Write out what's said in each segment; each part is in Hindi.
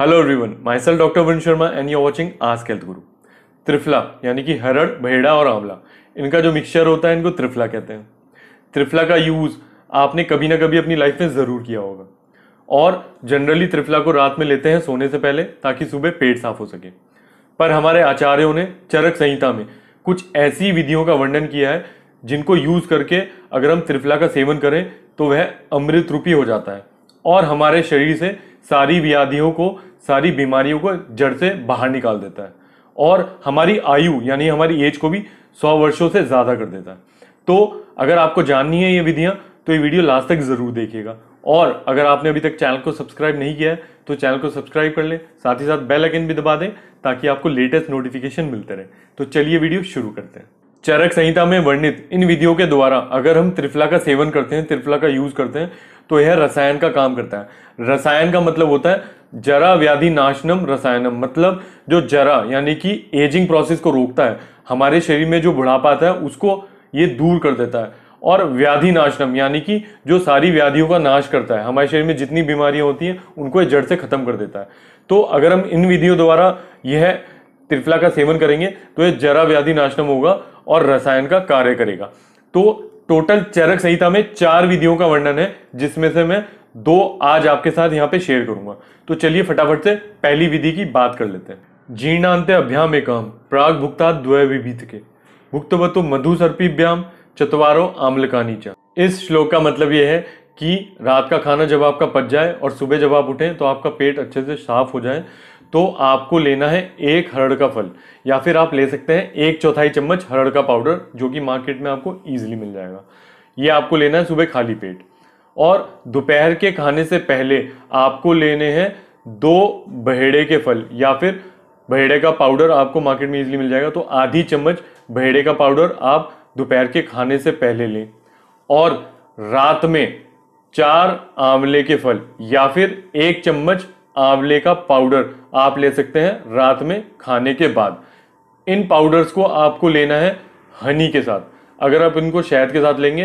hello everyone myself doctor Varun Sharma and you watching Ask Health Guru triphala यानी कि हरड़ भेड़ा और आंवला इनका जो मिक्सचर होता है इनको त्रिफला कहते हैं त्रिफला का यूज़ आपने कभी ना कभी अपनी लाइफ में ज़रूर किया होगा और जनरली त्रिफला को रात में लेते हैं सोने से पहले ताकि सुबह पेट साफ हो सके पर हमारे आचार्यों ने चरक संहिता में कुछ ऐसी विधियों का वर्णन किया है जिनको यूज़ करके अगर हम त्रिफला का सेवन करें तो वह अमृत रूपी हो जाता है और हमारे शरीर से सारी व्याधियों को सारी बीमारियों को जड़ से बाहर निकाल देता है और हमारी आयु यानी हमारी एज को भी सौ वर्षों से ज़्यादा कर देता है तो अगर आपको जाननी है ये विधियाँ तो ये वीडियो लास्ट तक ज़रूर देखिएगा और अगर आपने अभी तक चैनल को सब्सक्राइब नहीं किया है तो चैनल को सब्सक्राइब कर लें साथ ही साथ बेल आइकन भी दबा दें ताकि आपको लेटेस्ट नोटिफिकेशन मिलते रहे तो चलिए वीडियो शुरू करते हैं चरक संहिता में वर्णित इन विधियों के द्वारा अगर हम त्रिफला का सेवन करते हैं त्रिफला का यूज करते हैं तो यह रसायन का काम करता है रसायन का मतलब होता है जरा व्याधि नाशनम रसायनम मतलब जो जरा यानी कि एजिंग प्रोसेस को रोकता है हमारे शरीर में जो बुढ़ापा आता है उसको ये दूर कर देता है और व्याधि नाशनम यानी कि जो सारी व्याधियों का नाश करता है हमारे शरीर में जितनी बीमारियां होती हैं उनको जड़ से खत्म कर देता है तो अगर हम इन विधियों द्वारा यह त्रिफला का सेवन करेंगे तो यह जरा व्याधि नाशनम होगा और रसायन का कार्य करेगा तो टोटल चरक संहिता में चार विधियों का वर्णन है जिसमें से मैं दो आज आपके साथ यहाँ पे शेयर करूंगा तो चलिए फटाफट से पहली विधि की बात कर लेते हैं जीर्णांत अभ्याम एक प्राग भुक्ता द्वय विभीत के भुक्तवतु मधु सर्पीभ्याम चतवारो आम्ल का नीचा इस श्लोक का मतलब यह है कि रात का खाना जब आपका पच जाए और सुबह जब आप उठें तो आपका पेट अच्छे से साफ हो जाए तो आपको लेना है एक हरड़ का फल या फिर आप ले सकते हैं एक चौथाई चम्मच हरड़ का पाउडर जो कि मार्केट में आपको ईजिली मिल जाएगा ये आपको लेना है सुबह खाली पेट और दोपहर के खाने से पहले आपको लेने हैं दो बहेड़े के फल या फिर बहेड़े का पाउडर आपको मार्केट में इजीली मिल जाएगा तो आधी चम्मच बहेड़े का पाउडर आप दोपहर के खाने से पहले लें और रात में चार आंवले के फल या फिर एक चम्मच आंवले का पाउडर आप ले सकते हैं रात में खाने के बाद इन पाउडर्स को आपको लेना है हनी के साथ अगर आप इनको शहद के साथ लेंगे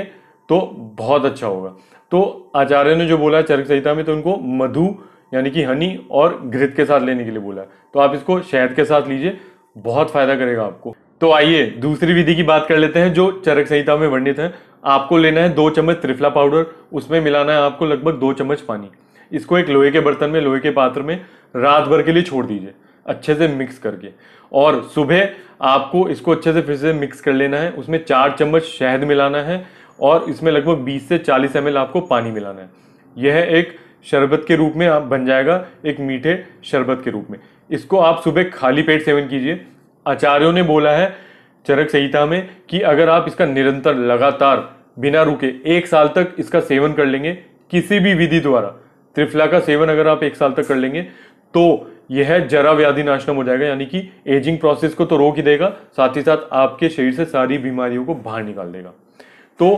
तो बहुत अच्छा होगा तो आचार्य ने जो बोला है चरक संहिता में तो उनको मधु यानी कि हनी और घृत के साथ लेने के लिए बोला है तो आप इसको शहद के साथ लीजिए बहुत फायदा करेगा आपको तो आइए दूसरी विधि की बात कर लेते हैं जो चरक संहिता में वर्णित है आपको लेना है दो चम्मच त्रिफला पाउडर उसमें मिलाना है आपको लगभग दो चम्मच पानी इसको एक लोहे के बर्तन में लोहे के पात्र में रात भर के लिए छोड़ दीजिए अच्छे से मिक्स करके और सुबह आपको इसको अच्छे से फिर से मिक्स कर लेना है उसमें चार चम्मच शहद मिलाना है और इसमें लगभग 20 से 40 एम आपको पानी मिलाना है यह एक शरबत के रूप में आप बन जाएगा एक मीठे शरबत के रूप में इसको आप सुबह खाली पेट सेवन कीजिए आचार्यों ने बोला है चरक संहिता में कि अगर आप इसका निरंतर लगातार बिना रुके एक साल तक इसका सेवन कर लेंगे किसी भी विधि द्वारा त्रिफला का सेवन अगर आप एक साल तक कर लेंगे तो यह जरा व्याधि नाशनम हो जाएगा यानी कि एजिंग प्रोसेस को तो रोक ही देगा साथ ही साथ आपके शरीर से सारी बीमारियों को बाहर निकाल देगा तो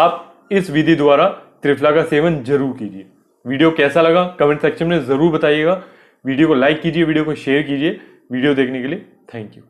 आप इस विधि द्वारा त्रिफला का सेवन जरूर कीजिए वीडियो कैसा लगा कमेंट सेक्शन में ज़रूर बताइएगा वीडियो को लाइक कीजिए वीडियो को शेयर कीजिए वीडियो देखने के लिए थैंक यू